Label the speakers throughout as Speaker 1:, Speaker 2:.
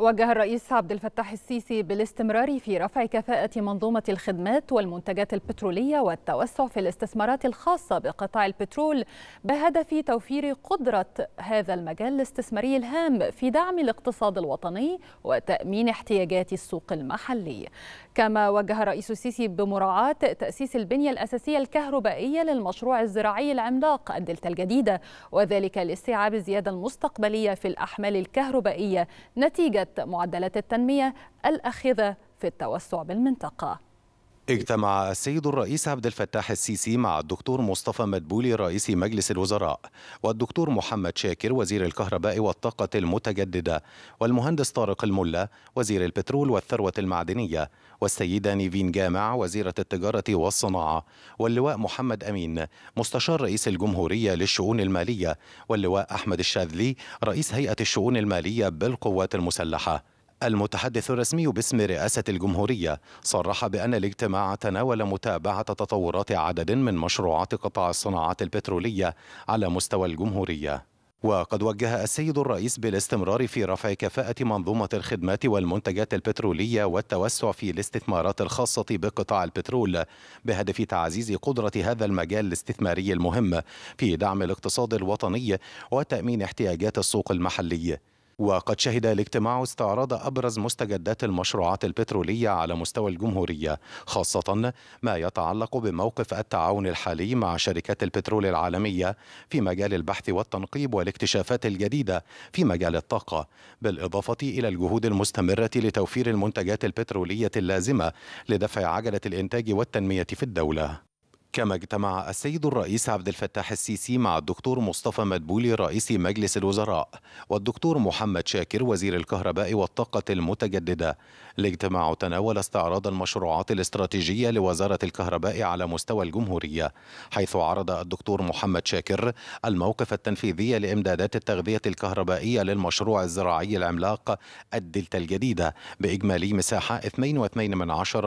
Speaker 1: وجه الرئيس عبد الفتاح السيسي بالاستمرار في رفع كفاءة منظومة الخدمات والمنتجات البترولية والتوسع في الاستثمارات الخاصة بقطاع البترول بهدف توفير قدرة هذا المجال الاستثماري الهام في دعم الاقتصاد الوطني وتأمين احتياجات السوق المحلي. كما وجه الرئيس السيسي بمراعاة تأسيس البنية الأساسية الكهربائية للمشروع الزراعي العملاق الدلتا الجديدة وذلك لاستيعاب الزيادة المستقبلية في الأحمال الكهربائية نتيجة معدلات التنمية الأخذة في التوسع بالمنطقة
Speaker 2: اجتمع السيد الرئيس عبد الفتاح السيسي مع الدكتور مصطفى مدبولي رئيس مجلس الوزراء والدكتور محمد شاكر وزير الكهرباء والطاقة المتجددة والمهندس طارق الملا وزير البترول والثروة المعدنية والسيدة نيفين جامع وزيرة التجارة والصناعة واللواء محمد أمين مستشار رئيس الجمهورية للشؤون المالية واللواء أحمد الشاذلي رئيس هيئة الشؤون المالية بالقوات المسلحة المتحدث الرسمي باسم رئاسة الجمهورية صرح بأن الاجتماع تناول متابعة تطورات عدد من مشروعات قطاع الصناعات البترولية على مستوى الجمهورية وقد وجه السيد الرئيس بالاستمرار في رفع كفاءة منظومة الخدمات والمنتجات البترولية والتوسع في الاستثمارات الخاصة بقطاع البترول بهدف تعزيز قدرة هذا المجال الاستثماري المهم في دعم الاقتصاد الوطني وتأمين احتياجات السوق المحلي وقد شهد الاجتماع استعراض أبرز مستجدات المشروعات البترولية على مستوى الجمهورية خاصة ما يتعلق بموقف التعاون الحالي مع شركات البترول العالمية في مجال البحث والتنقيب والاكتشافات الجديدة في مجال الطاقة بالإضافة إلى الجهود المستمرة لتوفير المنتجات البترولية اللازمة لدفع عجلة الإنتاج والتنمية في الدولة كما اجتمع السيد الرئيس عبد الفتاح السيسي مع الدكتور مصطفى مدبولي رئيس مجلس الوزراء والدكتور محمد شاكر وزير الكهرباء والطاقة المتجددة الاجتماع تناول استعراض المشروعات الاستراتيجية لوزارة الكهرباء على مستوى الجمهورية حيث عرض الدكتور محمد شاكر الموقف التنفيذي لإمدادات التغذية الكهربائية للمشروع الزراعي العملاق الدلتا الجديدة بإجمالي مساحة 2.2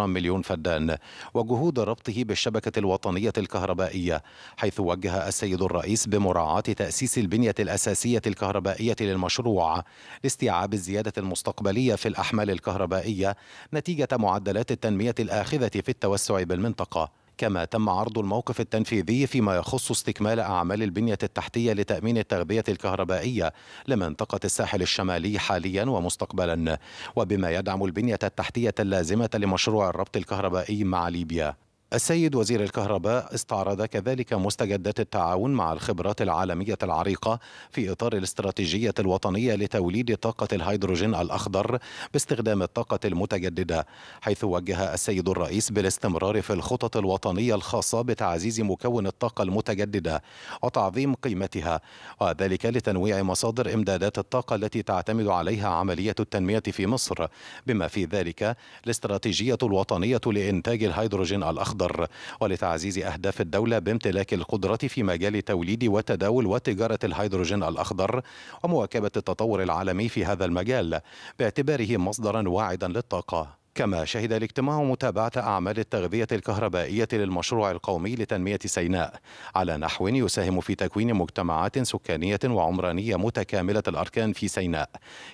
Speaker 2: مليون فدان وجهود ربطه بالشبكة الوطنية الوطنية الكهربائية حيث وجه السيد الرئيس بمراعاة تأسيس البنية الأساسية الكهربائية للمشروع لاستيعاب الزيادة المستقبلية في الأحمال الكهربائية نتيجة معدلات التنمية الآخذة في التوسع بالمنطقة كما تم عرض الموقف التنفيذي فيما يخص استكمال أعمال البنية التحتية لتأمين التغذية الكهربائية لمنطقة الساحل الشمالي حاليا ومستقبلا وبما يدعم البنية التحتية اللازمة لمشروع الربط الكهربائي مع ليبيا السيد وزير الكهرباء استعرض كذلك مستجدات التعاون مع الخبرات العالمية العريقة في إطار الاستراتيجية الوطنية لتوليد طاقة الهيدروجين الأخضر باستخدام الطاقة المتجددة حيث وجه السيد الرئيس بالاستمرار في الخطط الوطنية الخاصة بتعزيز مكون الطاقة المتجددة وتعظيم قيمتها وذلك لتنويع مصادر إمدادات الطاقة التي تعتمد عليها عملية التنمية في مصر بما في ذلك الاستراتيجية الوطنية لإنتاج الهيدروجين الأخضر المصدر ولتعزيز أهداف الدولة بامتلاك القدرة في مجال توليد وتداول وتجارة الهيدروجين الأخضر ومواكبة التطور العالمي في هذا المجال باعتباره مصدرا واعدا للطاقة كما شهد الاجتماع متابعة أعمال التغذية الكهربائية للمشروع القومي لتنمية سيناء على نحو يساهم في تكوين مجتمعات سكانية وعمرانية متكاملة الأركان في سيناء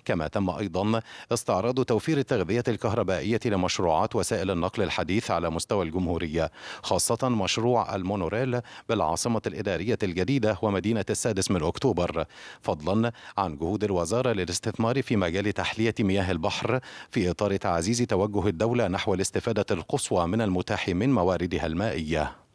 Speaker 2: كما تم أيضا استعراض توفير التغذية الكهربائية لمشروعات وسائل النقل الحديث على مستوى الجمهورية خاصة مشروع المونوريل بالعاصمة الإدارية الجديدة ومدينة السادس من أكتوبر فضلا عن جهود الوزارة للاستثمار في مجال تحلية مياه البحر في إطار تعزيز توجه توجه الدولة نحو الاستفادة القصوى من المتاح من مواردها المائية